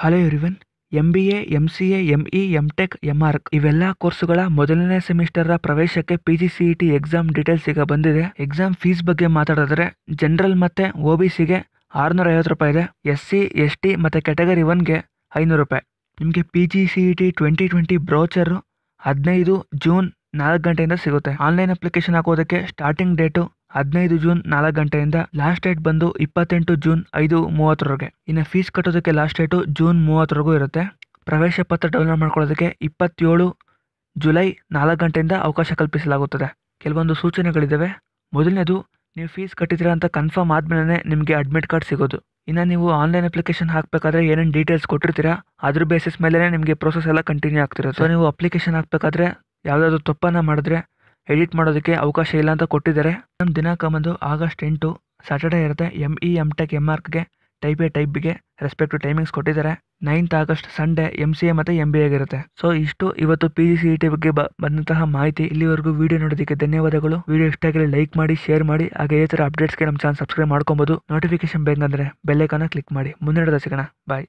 hello everyone M B A M C A M E M tech M R ಇವೆಲ್ಲ ಕೋರ್ಸುಗಳ ಮೊದಲನೇ semester ಪ್ರವೇಶಕ್ಕೆ P G C E T exam details ಈಗ ಬಂದಿದೆ exam fees ಬಗ್ಗೆ ಮಾತಾಡಿದ್ರೆ ಜನರಲ್ ಮತ್ತು ಒ ಬಿ ಸಿಗೆ ಆರುನೂರ ಐವತ್ತು ರೂಪಾಯಿ ಇದೆ ಎಸ್ ಸಿ ಎಸ್ ಟಿ ಮತ್ತು ಕ್ಯಾಟಗರಿ ಒನ್ಗೆ ಐನೂರು ರೂಪಾಯಿ ನಿಮಗೆ P G C E T twenty twenty brochure ಹದಿನೈದು ಜೂನ್ ನಾಲ್ಕು ಗಂಟೆಯಿಂದ ಸಿಗುತ್ತೆ ಆನ್ಲೈನ್ ಅಪ್ಲಿಕೇಶನ್ ಹಾಕೋದಕ್ಕೆ ಸ್ಟಾರ್ಟಿಂಗ್ ಡೇಟು ಹದಿನೈದು ಜೂನ್ ನಾಲ್ಕು ಗಂಟೆಯಿಂದ ಲಾಸ್ಟ್ ಡೇಟ್ ಬಂದು ಇಪ್ಪತ್ತೆಂಟು ಜೂನ್ ಐದು ಮೂವತ್ತರವರೆಗೆ ಇನ್ನು ಫೀಸ್ ಕಟ್ಟೋದಕ್ಕೆ ಲಾಸ್ಟ್ ಡೇಟು ಜೂನ್ ಮೂವತ್ತರವರೆಗೂ ಇರುತ್ತೆ ಪ್ರವೇಶ ಪತ್ರ ಡೌನ್ಲೋಡ್ ಮಾಡ್ಕೊಳ್ಳೋದಕ್ಕೆ ಇಪ್ಪತ್ತೇಳು ಜುಲೈ ನಾಲ್ಕು ಗಂಟೆಯಿಂದ ಅವಕಾಶ ಕಲ್ಪಿಸಲಾಗುತ್ತದೆ ಕೆಲವೊಂದು ಸೂಚನೆಗಳಿದ್ದಾವೆ ಮೊದಲನೇದು ನೀವು ಫೀಸ್ ಕಟ್ಟಿದ್ದೀರಾ ಅಂತ ಕನ್ಫರ್ಮ್ ಆದಮೇಲೆ ನಿಮಗೆ ಅಡ್ಮಿಟ್ ಕಾರ್ಡ್ ಸಿಗೋದು ಇನ್ನು ನೀವು ಆನ್ಲೈನ್ ಅಪ್ಲಿಕೇಶನ್ ಹಾಕಬೇಕಾದ್ರೆ ಏನೇನು ಡೀಟೇಲ್ಸ್ ಕೊಟ್ಟಿರ್ತೀರಾ ಅದ್ರ ಬೇಸಿಸ್ ಮೇಲೆ ನಿಮಗೆ ಪ್ರೊಸೆಸ್ ಎಲ್ಲ ಕಂಟಿನ್ಯೂ ಆಗ್ತಿರೋದು ಸೊ ನೀವು ಅಪ್ಲಿಕೇಶನ್ ಹಾಕಬೇಕಾದ್ರೆ ಯಾವುದಾದ್ರು ತಪ್ಪನ್ನು ಮಾಡಿದ್ರೆ ಎಡಿಟ್ ಮಾಡೋದಕ್ಕೆ ಅವಕಾಶ ಇಲ್ಲ ಅಂತ ಕೊಟ್ಟಿದ್ದಾರೆ ನಮ್ಮ ದಿನಾಂಕ ಬಂದು ಆಗಸ್ಟ್ ಎಂಟು ಸ್ಯಾಟರ್ಡೇ ಇರುತ್ತೆ M E E M tech M ಆರ್ಕ್ಗೆ ಟೈಪ್ ಎ ಟೈಪ್ಗೆ ರೆಸ್ಪೆಕ್ಟ್ ಟು ಟೈಮಿಂಗ್ಸ್ ಕೊಟ್ಟಿದ್ದಾರೆ ninth August Sunday M C A ಮತ್ತು ಎಮ್ ಬಿ ಆಗಿರುತ್ತೆ ಸೊ ಇಷ್ಟು ಇವತ್ತು P G C E T ಬಗ್ಗೆ ಬಂದಂತಹ ಮಾಹಿತಿ ಇಲ್ಲಿವರೆಗೂ ವಿಡಿಯೋ ನೋಡೋದಕ್ಕೆ ಧನ್ಯವಾದಗಳು ವಿಡಿಯೋ ಇಷ್ಟ ಆಗಲಿ ಲೈಕ್ ಮಾಡಿ ಶೇರ್ ಮಾಡಿ ಹಾಗೆ ಇದೇ ಥರ ಅಪ್ಡೇಟ್ಸ್ಗೆ ನಮ್ಮ ಚಾನಲ್ ಸಬ್ಸ್ಕ್ರೈಬ್ ಮಾಡ್ಕೊಬೋದು ನೋಟಿಫಿಕೇಶನ್ ಬೇಕಂದರೆ ಬೆಲ್ಲೈಕನ ಕ್ಲಿಕ್ ಮಾಡಿ ಮುಂದೆ ಸಿಗೋಣ ಬಾಯ್